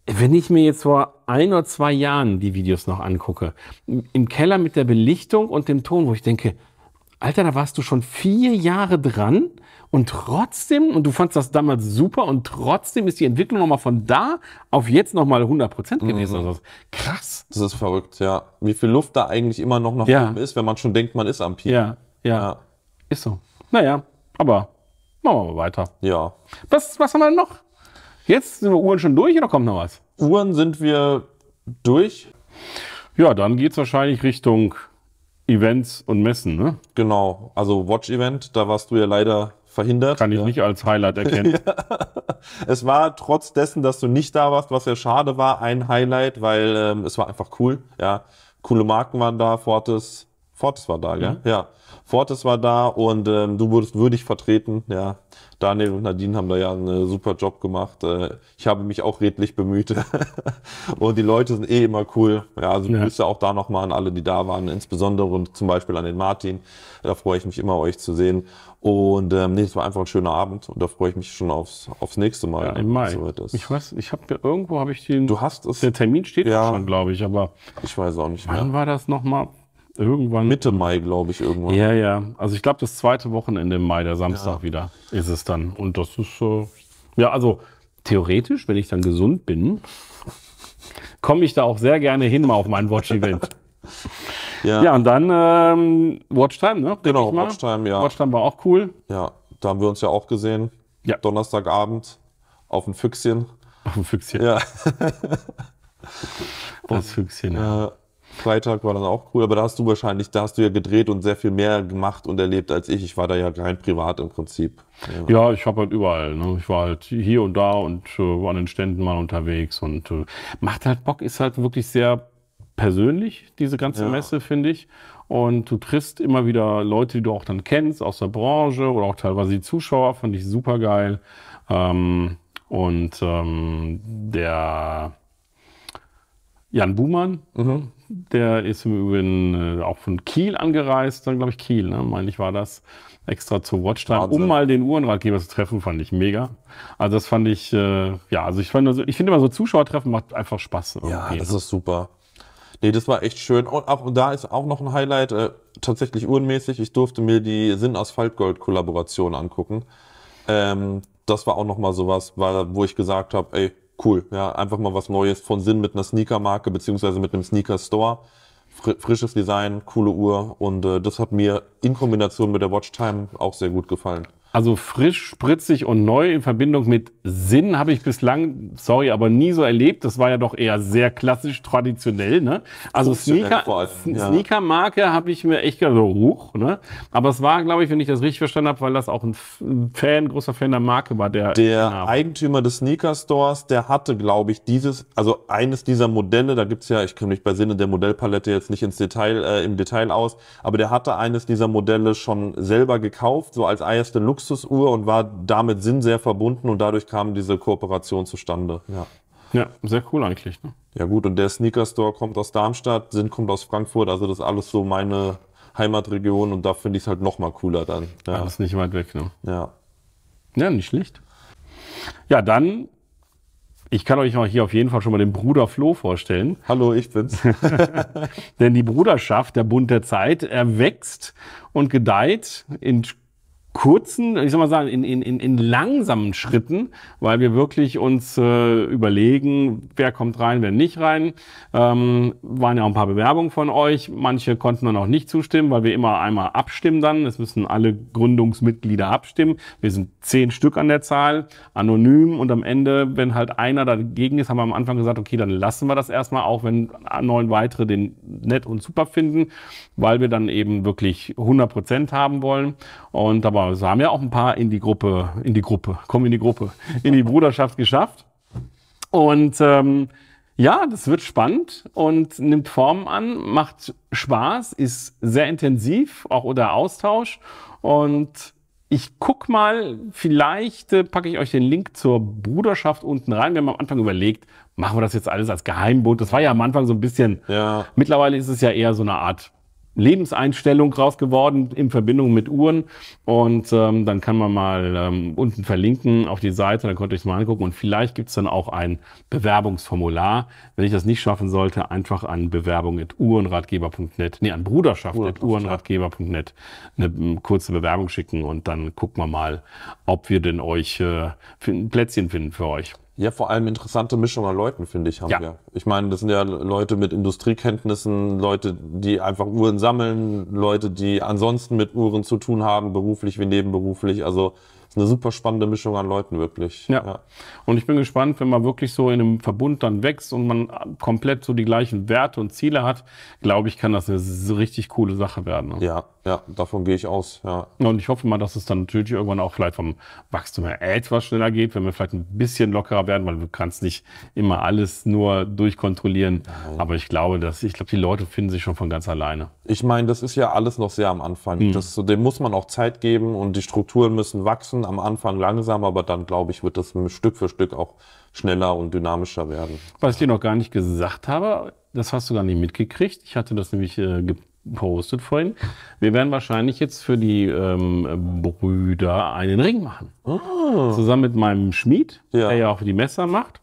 wenn ich mir jetzt vor ein oder zwei Jahren die Videos noch angucke, im Keller mit der Belichtung und dem Ton, wo ich denke, Alter, da warst du schon vier Jahre dran und trotzdem, und du fandst das damals super und trotzdem ist die Entwicklung nochmal von da auf jetzt nochmal 100 Prozent mhm. gewesen. Mhm. krass. Das ist verrückt, ja. Wie viel Luft da eigentlich immer noch nach ja. oben ist, wenn man schon denkt, man ist am Peak. Ja, ja. ja. Ist so. Naja, aber machen wir mal weiter. Ja. Was, was haben wir denn noch? Jetzt sind wir Uhren schon durch oder kommt noch was? Uhren sind wir durch. Ja, dann geht es wahrscheinlich Richtung Events und Messen, ne? Genau. Also Watch-Event, da warst du ja leider verhindert. Kann ich ja. nicht als Highlight erkennen. ja. Es war trotz dessen, dass du nicht da warst, was ja schade war, ein Highlight, weil ähm, es war einfach cool. Ja, coole Marken waren da, Fortis, Fortes war da, gell? Mhm. Ja. Fortes war da und ähm, du wurdest würdig vertreten. Ja. Daniel und Nadine haben da ja einen äh, super Job gemacht. Äh, ich habe mich auch redlich bemüht. und die Leute sind eh immer cool. Ja, also ja. Grüße auch da nochmal an alle, die da waren, insbesondere und zum Beispiel an den Martin. Da freue ich mich immer, euch zu sehen. Und ähm, nee, es war einfach ein schöner Abend und da freue ich mich schon aufs, aufs nächste Mal. Ja, Im Mai. Soweit ist. Ich weiß, ich habe irgendwo habe ich den. Du hast es. Der Termin steht ja, schon, glaube ich, aber. Ich weiß auch nicht. mehr. Wann war das nochmal? irgendwann. Mitte Mai, glaube ich, irgendwann. Ja, ja. Also ich glaube, das zweite Wochenende im Mai, der Samstag ja. wieder, ist es dann. Und das ist, äh, ja, also theoretisch, wenn ich dann gesund bin, komme ich da auch sehr gerne hin mal auf mein Watch-Event. ja. ja, und dann ähm, Watchtime, ne? Genau, Watchtime, ja. Watchtime war auch cool. Ja, da haben wir uns ja auch gesehen. Ja. Donnerstagabend auf dem Füchschen. Auf dem Füchschen. Ja. Das Füchschen, ja. Äh, Freitag war dann auch cool, aber da hast du wahrscheinlich, da hast du ja gedreht und sehr viel mehr gemacht und erlebt als ich. Ich war da ja rein privat im Prinzip. Ja, ja ich habe halt überall. Ne? Ich war halt hier und da und äh, an den Ständen mal unterwegs und äh, macht halt Bock, ist halt wirklich sehr persönlich, diese ganze ja. Messe, finde ich. Und du triffst immer wieder Leute, die du auch dann kennst aus der Branche oder auch teilweise die Zuschauer, fand ich super geil. Ähm, und ähm, der Jan Buhmann, mhm. Der ist im Übrigen äh, auch von Kiel angereist, dann glaube ich Kiel, ne? meine ich war das, extra zur Watchtime, Wahnsinn. um mal den Uhrenratgeber zu treffen, fand ich mega. Also das fand ich, äh, ja, also ich, fand, ich finde immer so Zuschauertreffen macht einfach Spaß. Irgendwie. Ja, das ist super. Nee, das war echt schön. Und, auch, und da ist auch noch ein Highlight, äh, tatsächlich uhrenmäßig, ich durfte mir die Sinn Asphalt Gold Kollaboration angucken. Ähm, das war auch nochmal sowas, weil, wo ich gesagt habe, ey, cool. Ja, einfach mal was Neues von Sinn mit einer Sneaker-Marke beziehungsweise mit einem Sneaker-Store. Frisches Design, coole Uhr und äh, das hat mir in Kombination mit der Watchtime auch sehr gut gefallen. Also frisch, spritzig und neu in Verbindung mit Sinn habe ich bislang, sorry, aber nie so erlebt. Das war ja doch eher sehr klassisch, traditionell. Ne? Also Sneaker, ja. Sneaker-Marke habe ich mir echt gedacht, so hoch. Ne? Aber es war, glaube ich, wenn ich das richtig verstanden habe, weil das auch ein Fan, großer Fan der Marke war. Der, der Eigentümer des Sneaker-Stores, der hatte, glaube ich, dieses, also eines dieser Modelle, da gibt's ja, ich komme mich bei Sinne der Modellpalette jetzt nicht ins Detail, äh, im Detail aus, aber der hatte eines dieser Modelle schon selber gekauft, so als erste Lux Luxusuhr und war damit Sinn sehr verbunden und dadurch kam diese Kooperation zustande. Ja. Ja, sehr cool eigentlich. Ne? Ja gut, und der Sneaker Store kommt aus Darmstadt, Sinn kommt aus Frankfurt, also das ist alles so meine Heimatregion und da finde ich es halt nochmal cooler dann. Ja. ist nicht weit weg, ne? Ja. Ja, nicht schlecht. Ja, dann, ich kann euch hier auf jeden Fall schon mal den Bruder Flo vorstellen. Hallo, ich bin's. Denn die Bruderschaft, der Bund der Zeit, erwächst und gedeiht in kurzen, ich soll mal sagen, in, in, in langsamen Schritten, weil wir wirklich uns äh, überlegen, wer kommt rein, wer nicht rein. Ähm, waren ja auch ein paar Bewerbungen von euch. Manche konnten dann auch nicht zustimmen, weil wir immer einmal abstimmen dann. Es müssen alle Gründungsmitglieder abstimmen. Wir sind zehn Stück an der Zahl, anonym und am Ende, wenn halt einer dagegen ist, haben wir am Anfang gesagt, okay, dann lassen wir das erstmal, auch wenn neun weitere den nett und super finden, weil wir dann eben wirklich 100 Prozent haben wollen. Und da genau, es haben ja auch ein paar in die Gruppe, in die Gruppe, kommen in die Gruppe, in die Bruderschaft geschafft. Und ähm, ja, das wird spannend und nimmt Formen an, macht Spaß, ist sehr intensiv, auch unter Austausch. Und ich guck mal, vielleicht äh, packe ich euch den Link zur Bruderschaft unten rein. Wir haben am Anfang überlegt, machen wir das jetzt alles als Geheimbund? Das war ja am Anfang so ein bisschen. Ja. Mittlerweile ist es ja eher so eine Art Lebenseinstellung draus geworden in Verbindung mit Uhren. Und ähm, dann kann man mal ähm, unten verlinken auf die Seite, dann könnt ihr es mal angucken. Und vielleicht gibt's dann auch ein Bewerbungsformular. Wenn ich das nicht schaffen sollte, einfach an bewerbung.uhrenratgeber.net, nee, an bruderschaft.uhrenratgeber.net eine ähm, kurze Bewerbung schicken und dann gucken wir mal, ob wir denn euch äh, ein Plätzchen finden für euch. Ja, vor allem interessante Mischung an Leuten, finde ich, haben ja. wir. Ich meine, das sind ja Leute mit Industriekenntnissen, Leute, die einfach Uhren sammeln, Leute, die ansonsten mit Uhren zu tun haben, beruflich wie nebenberuflich. Also eine super spannende Mischung an Leuten, wirklich. Ja. ja. Und ich bin gespannt, wenn man wirklich so in einem Verbund dann wächst und man komplett so die gleichen Werte und Ziele hat, glaube ich, kann das eine richtig coole Sache werden. Ne? Ja, ja, davon gehe ich aus. Ja. Und ich hoffe mal, dass es dann natürlich irgendwann auch vielleicht vom Wachstum her etwas schneller geht, wenn wir vielleicht ein bisschen lockerer werden, weil du kannst nicht immer alles nur durchkontrollieren. Nein. Aber ich glaube, dass ich glaube, die Leute finden sich schon von ganz alleine ich meine, das ist ja alles noch sehr am Anfang. Mhm. Das, dem muss man auch Zeit geben und die Strukturen müssen wachsen. Am Anfang langsam, aber dann, glaube ich, wird das Stück für Stück auch schneller und dynamischer werden. Was ich dir noch gar nicht gesagt habe, das hast du gar nicht mitgekriegt. Ich hatte das nämlich äh, gepostet vorhin. Wir werden wahrscheinlich jetzt für die ähm, Brüder einen Ring machen. Oh. Zusammen mit meinem Schmied, ja. der ja auch die Messer macht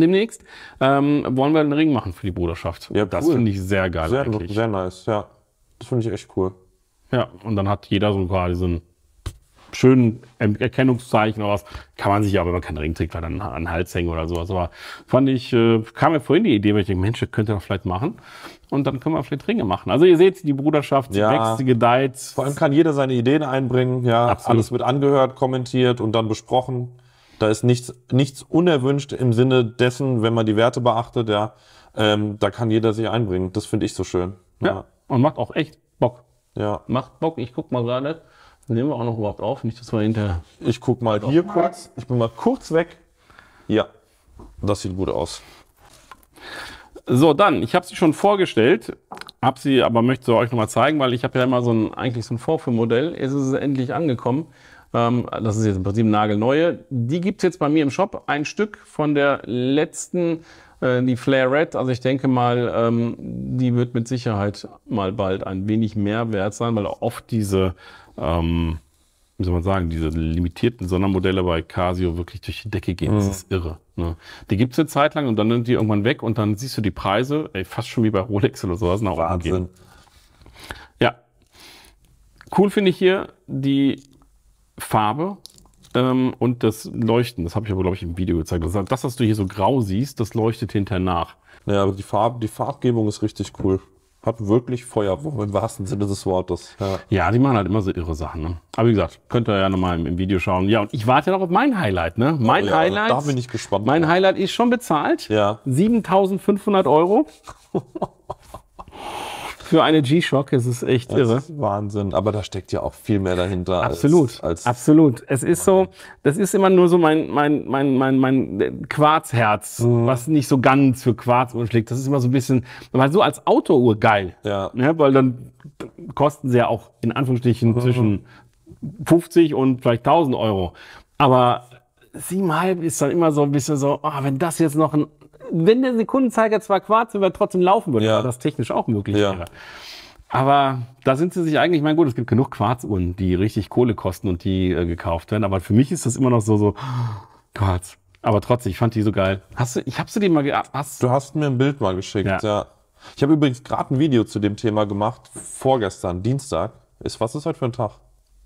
demnächst, ähm, wollen wir einen Ring machen für die Bruderschaft. Ja, cool. das finde ich sehr geil sehr, eigentlich. Sehr nice, ja. Das finde ich echt cool. Ja, und dann hat jeder so quasi so einen schönen Erkennungszeichen oder was. Kann man sich ja, wenn man keinen Ring trägt, weil dann an, den Hals hängen oder sowas. Aber fand ich, äh, kam mir vorhin die Idee, weil ich denke, Mensch, das könnte doch vielleicht machen. Und dann können wir vielleicht Ringe machen. Also ihr seht, die Bruderschaft ja. wächst, sie gedeiht. Vor allem kann jeder seine Ideen einbringen. Ja, Absolut. alles wird angehört, kommentiert und dann besprochen. Da ist nichts, nichts unerwünscht im Sinne dessen, wenn man die Werte beachtet, ja, ähm, da kann jeder sich einbringen. Das finde ich so schön. Ja. ja. und macht auch echt Bock. Ja. Macht Bock. Ich guck mal gerade, nehmen wir auch noch überhaupt auf, nicht, dass wir hinterher. Ich guck mal hier auf. kurz. Ich bin mal kurz weg. Ja, das sieht gut aus. So, dann, ich habe sie schon vorgestellt, habe sie aber möchte sie euch nochmal zeigen, weil ich habe ja immer so ein, eigentlich so ein Vorführmodell. Es ist endlich angekommen ähm, das ist jetzt im Prinzip nagelneue. Die gibt's jetzt bei mir im Shop. Ein Stück von der letzten, äh, die Flare Red. Also ich denke mal, ähm, die wird mit Sicherheit mal bald ein wenig mehr wert sein, weil oft diese... Ähm, wie soll man sagen, diese limitierten Sondermodelle bei Casio wirklich durch die Decke gehen. Das mhm. ist irre. Ne? Die gibt's eine Zeit lang und dann nimmt die irgendwann weg und dann siehst du die Preise, ey, fast schon wie bei Rolex oder sowas, nach Wahnsinn. oben gehen. Ja. Cool finde ich hier die Farbe ähm, und das Leuchten. Das habe ich aber, glaube ich, im Video gezeigt. Das, das, was du hier so grau siehst, das leuchtet hinterher nach. Naja, aber die, Farb, die Farbgebung ist richtig cool. Hat wirklich Feuer, im wahrsten Sinne des Wortes. Ja. ja, die machen halt immer so irre Sachen. Ne? Aber wie gesagt, könnt ihr ja nochmal im, im Video schauen. Ja, und ich warte ja noch auf mein Highlight. Ne? Oh mein oh ja, also Highlight. Also da bin ich gespannt. Mein drauf. Highlight ist schon bezahlt. Ja. 7500 Euro. für eine G-Shock. ist Es ist echt das irre. Ist Wahnsinn. Aber da steckt ja auch viel mehr dahinter. Absolut. Als, als Absolut. Es ist so, das ist immer nur so mein, mein, mein, mein, mein äh, Quarzherz, mhm. was nicht so ganz für Quarz schlägt. Das ist immer so ein bisschen, weil so als Autouhr geil. Ja. ja. Weil dann kosten sie ja auch in Anführungsstrichen mhm. zwischen 50 und vielleicht 1000 Euro. Aber siebenhalb ist dann immer so ein bisschen so, oh, wenn das jetzt noch ein wenn der Sekundenzeiger zwar Quarz wäre, trotzdem laufen würde, ja. war das technisch auch möglich ja. wäre. Aber da sind sie sich eigentlich, mein Gott, es gibt genug Quarzuhren, die richtig Kohle kosten und die äh, gekauft werden. Aber für mich ist das immer noch so, so Quarz. Aber trotzdem, ich fand die so geil. Hast du, ich hab sie dir mal, ah, hast du hast mir ein Bild mal geschickt, ja. ja. Ich habe übrigens gerade ein Video zu dem Thema gemacht, vorgestern, Dienstag. Ist, was ist heute für ein Tag?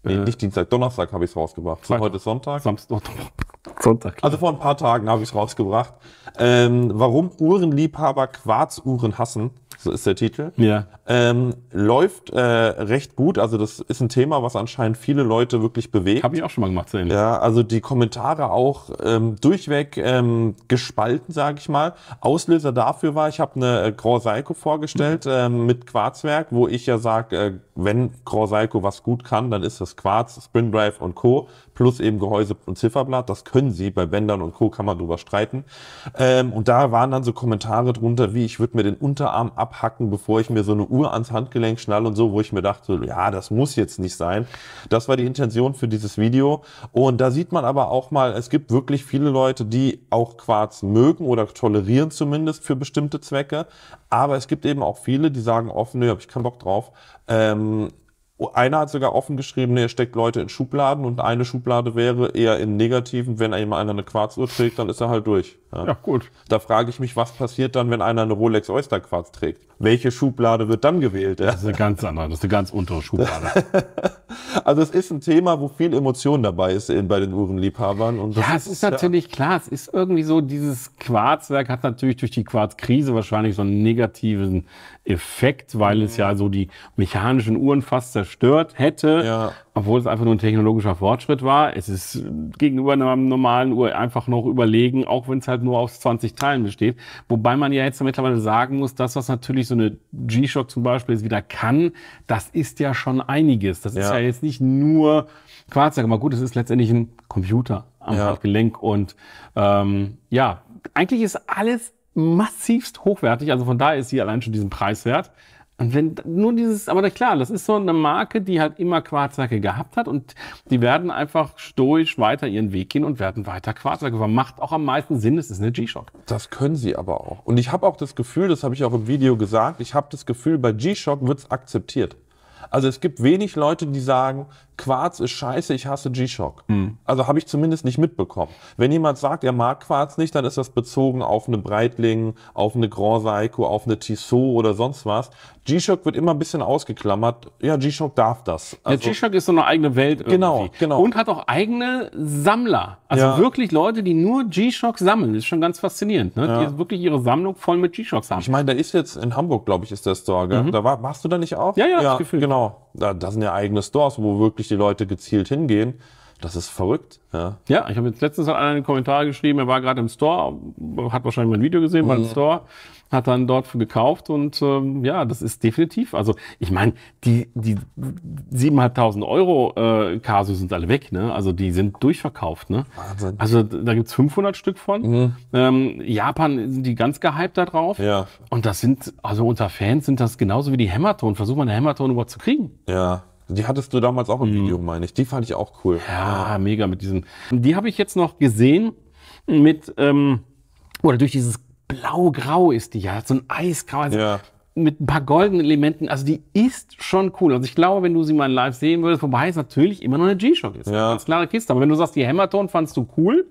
Nee, äh. nicht Dienstag, Donnerstag habe ich es rausgebracht. So, heute ist Sonntag. Samstag. Oh, Sonntag. Klar. Also vor ein paar Tagen habe ich es rausgebracht. Ähm, warum Uhrenliebhaber Quarzuhren hassen, so ist der Titel. Ja. Ähm, läuft äh, recht gut. Also das ist ein Thema, was anscheinend viele Leute wirklich bewegt. Habe ich auch schon mal gemacht, sehen. Ja, also die Kommentare auch ähm, durchweg ähm, gespalten, sage ich mal. Auslöser dafür war, ich habe eine äh, Grand Seiko vorgestellt mhm. ähm, mit Quarzwerk, wo ich ja sage, äh, wenn Grand Seiko was gut kann, dann ist das Quarz, Spring Drive und Co. Plus eben Gehäuse und Zifferblatt. Das können sie bei Bändern und Co. kann man drüber streiten. Ähm, und da waren dann so Kommentare drunter, wie ich würde mir den Unterarm abhacken, bevor ich mir so eine Uhr ans Handgelenk schnallen und so, wo ich mir dachte, ja, das muss jetzt nicht sein. Das war die Intention für dieses Video. Und da sieht man aber auch mal, es gibt wirklich viele Leute, die auch Quarz mögen oder tolerieren zumindest für bestimmte Zwecke. Aber es gibt eben auch viele, die sagen offen, nö, habe ich keinen Bock drauf. Ähm, einer hat sogar offen geschrieben, nee, er steckt Leute in Schubladen und eine Schublade wäre eher in negativen, wenn jemand einer eine Quarzuhr trägt, dann ist er halt durch. Ja, ja gut. Da frage ich mich, was passiert dann, wenn einer eine Rolex Oyster Quarz trägt? Welche Schublade wird dann gewählt? Ja? Das ist eine ganz andere, das ist eine ganz untere Schublade. Also es ist ein Thema, wo viel Emotion dabei ist bei den Uhrenliebhabern. Und ja, es ist, ist natürlich ja. klar, es ist irgendwie so, dieses Quarzwerk hat natürlich durch die Quarzkrise wahrscheinlich so einen negativen Effekt, weil mhm. es ja so die mechanischen Uhren fast zerstört hätte. Ja obwohl es einfach nur ein technologischer Fortschritt war. Es ist gegenüber einer normalen Uhr einfach noch überlegen, auch wenn es halt nur aus 20 Teilen besteht. Wobei man ja jetzt mittlerweile sagen muss, das, was natürlich so eine G-Shock zum Beispiel jetzt wieder kann, das ist ja schon einiges. Das ja. ist ja jetzt nicht nur Quarzsack. Aber gut, es ist letztendlich ein Computer am ja. Handgelenk. Und ähm, ja, eigentlich ist alles massivst hochwertig. Also von daher ist sie allein schon diesen Preis wert. Und wenn nur dieses, aber klar, das ist so eine Marke, die halt immer Quarzwerke gehabt hat und die werden einfach stoisch weiter ihren Weg gehen und werden weiter Quarzwerke. Machen. Macht auch am meisten Sinn, es ist eine G-Shock. Das können sie aber auch. Und ich habe auch das Gefühl, das habe ich auch im Video gesagt, ich habe das Gefühl, bei G-Shock wird es akzeptiert. Also es gibt wenig Leute, die sagen, Quarz ist scheiße, ich hasse G-Shock. Mhm. Also habe ich zumindest nicht mitbekommen. Wenn jemand sagt, er mag Quarz nicht, dann ist das bezogen auf eine Breitling, auf eine Grand Seiko, auf eine Tissot oder sonst was. G-Shock wird immer ein bisschen ausgeklammert. Ja, G-Shock darf das. Also ja, G-Shock ist so eine eigene Welt irgendwie. Genau, genau. Und hat auch eigene Sammler. Also ja. wirklich Leute, die nur G-Shock sammeln. Das ist schon ganz faszinierend. Ne? Ja. Die wirklich ihre Sammlung voll mit g shock sammeln. Ich meine, da ist jetzt in Hamburg, glaube ich, ist der Store. Gell? Mhm. Da war, warst du da nicht auch? Ja, ja, ja das Gefühl. Genau genau. Da, das sind ja eigene Stores, wo wirklich die Leute gezielt hingehen. Das ist verrückt. Ja, ja ich habe jetzt letztens einen Kommentar geschrieben, er war gerade im Store, hat wahrscheinlich mein Video gesehen, war im mhm. Store hat dann dort gekauft und ähm, ja, das ist definitiv. Also ich meine, die, die 7.500 Euro äh, Kasu sind alle weg, ne? Also die sind durchverkauft, ne? Wahnsinn. Also da gibt es 500 Stück von. Mhm. Ähm, Japan sind die ganz gehypt da drauf. Ja. Und das sind, also unter Fans sind das genauso wie die Hämaton. Versuch mal eine Hämaton überhaupt zu kriegen. Ja. Die hattest du damals auch im mhm. Video, meine ich. Die fand ich auch cool. Ja, ja. mega mit diesen. Die habe ich jetzt noch gesehen mit, ähm, oder durch dieses blau-grau ist die ja, so ein Eisgrau. Also ja. Mit ein paar goldenen Elementen, also die ist schon cool. Also ich glaube, wenn du sie mal live sehen würdest, wobei es natürlich immer noch eine G-Shock ist. Ja. Ganz klare Kiste. Aber wenn du sagst, die Hämmerton fandst du cool,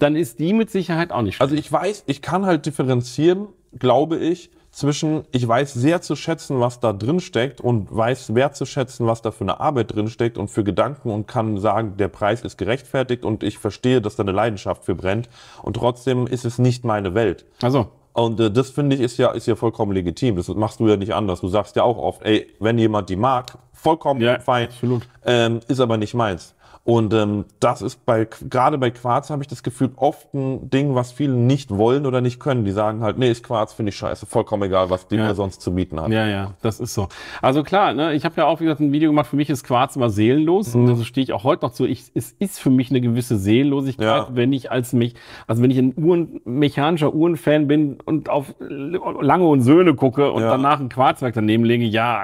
dann ist die mit Sicherheit auch nicht also schlecht. Also ich weiß, ich kann halt differenzieren, glaube ich, zwischen, ich weiß sehr zu schätzen, was da drin steckt und weiß wertzuschätzen, was da für eine Arbeit drin steckt und für Gedanken und kann sagen, der Preis ist gerechtfertigt und ich verstehe, dass da eine Leidenschaft für brennt und trotzdem ist es nicht meine Welt. Also. Und äh, das finde ich ist ja, ist ja vollkommen legitim. Das machst du ja nicht anders. Du sagst ja auch oft, ey, wenn jemand die mag, vollkommen ja, fein, absolut. Ähm, ist aber nicht meins. Und ähm, das ist bei gerade bei Quarz habe ich das Gefühl oft ein Ding, was viele nicht wollen oder nicht können. Die sagen halt, nee, ist Quarz, finde ich scheiße, vollkommen egal, was die ja. mir sonst zu bieten hat. Ja, ja, das ist so. Also klar, ne, ich habe ja auch wie gesagt ein Video gemacht. Für mich ist Quarz immer seelenlos mhm. und also das stehe ich auch heute noch zu. Ich, es ist für mich eine gewisse Seelenlosigkeit, ja. wenn ich als mich, also wenn ich ein Uhren, mechanischer Uhrenfan bin und auf Lange und Söhne gucke und ja. danach ein Quarzwerk daneben lege, ja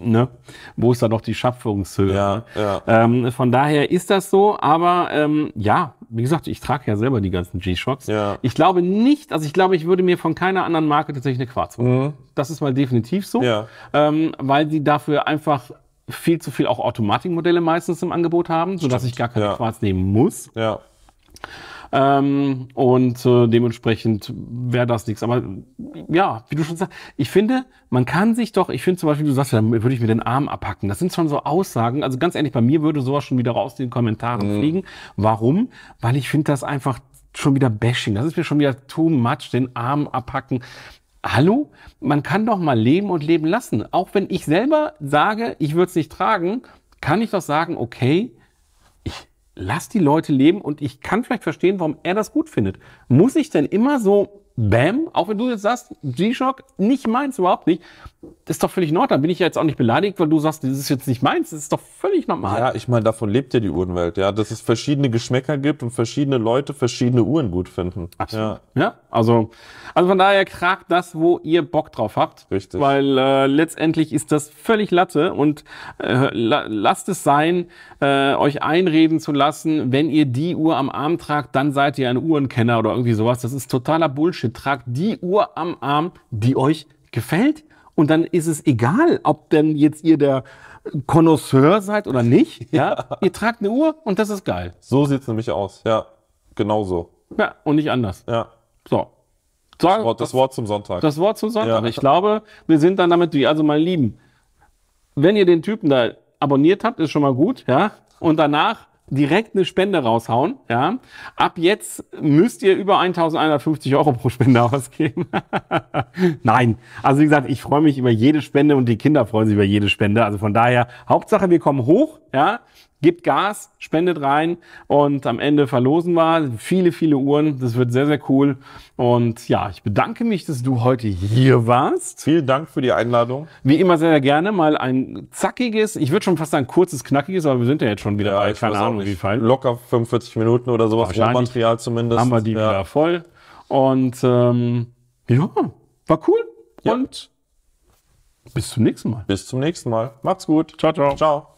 ne? Wo ist da noch die Schöpfungshöhe? Ja, ja. Ähm, von daher ist das so, aber ähm, ja, wie gesagt, ich trage ja selber die ganzen G-Shocks. Ja. Ich glaube nicht, also ich glaube, ich würde mir von keiner anderen Marke tatsächlich eine Quarz holen. Mhm. Das ist mal definitiv so, ja. ähm, weil die dafür einfach viel zu viel auch Automatikmodelle meistens im Angebot haben, sodass Stimmt. ich gar keine ja. Quarz nehmen muss. Ja. Ähm, und äh, dementsprechend wäre das nichts. Aber ja, wie du schon sagst, ich finde, man kann sich doch, ich finde zum Beispiel, du sagst ja, würde ich mir den Arm abhacken. Das sind schon so Aussagen. Also ganz ehrlich, bei mir würde sowas schon wieder raus in den Kommentaren mhm. fliegen. Warum? Weil ich finde das einfach schon wieder Bashing. Das ist mir schon wieder too much, den Arm abhacken. Hallo, man kann doch mal leben und leben lassen. Auch wenn ich selber sage, ich würde es nicht tragen, kann ich doch sagen, okay, lass die Leute leben und ich kann vielleicht verstehen, warum er das gut findet. Muss ich denn immer so, bam, auch wenn du jetzt sagst, G-Shock, nicht meins, überhaupt nicht, ist doch völlig in Ordnung. Bin ich ja jetzt auch nicht beleidigt, weil du sagst, das ist jetzt nicht meins. Das ist doch völlig normal. Ja, ich meine, davon lebt ja die Uhrenwelt, ja, dass es verschiedene Geschmäcker gibt und verschiedene Leute verschiedene Uhren gut finden. Absolut. Ja, ja also, also von daher kragt das, wo ihr Bock drauf habt. Richtig. Weil äh, letztendlich ist das völlig Latte und äh, la lasst es sein, äh, euch einreden zu lassen, wenn ihr die Uhr am Arm tragt, dann seid ihr ein Uhrenkenner oder irgendwie sowas. Das ist totaler Bullshit. Tragt die Uhr am Arm, die euch gefällt und dann ist es egal, ob denn jetzt ihr der Connoisseur seid oder nicht. Ja. ja. Ihr tragt eine Uhr und das ist geil. So sieht's nämlich aus. Ja, genau so. Ja, und nicht anders. Ja. So. so das, Wort, das, Wort, zum Sonntag. Das Wort zum Sonntag. Ja. Ich glaube, wir sind dann damit durch. Also, meine Lieben, wenn ihr den Typen da abonniert habt, ist schon mal gut, ja. Und danach direkt eine Spende raushauen. Ja. Ab jetzt müsst ihr über 1150 Euro pro Spende ausgeben. Nein. Also wie gesagt, ich freue mich über jede Spende und die Kinder freuen sich über jede Spende. Also von daher, Hauptsache wir kommen hoch. Ja gibt Gas, spendet rein und am Ende verlosen wir viele, viele Uhren. Das wird sehr, sehr cool. Und ja, ich bedanke mich, dass du heute hier warst. Vielen Dank für die Einladung. Wie immer sehr, sehr gerne. Mal ein zackiges, ich würde schon fast sagen kurzes, knackiges, aber wir sind ja jetzt schon wieder ja, bei, keine Ahnung, wie viel. Locker 45 Minuten oder sowas, Rohmaterial zumindest. Haben wir die ja. wieder voll. Und ähm, ja, war cool. Ja. Und bis zum nächsten Mal. Bis zum nächsten Mal. Macht's gut. Ciao, ciao. Ciao.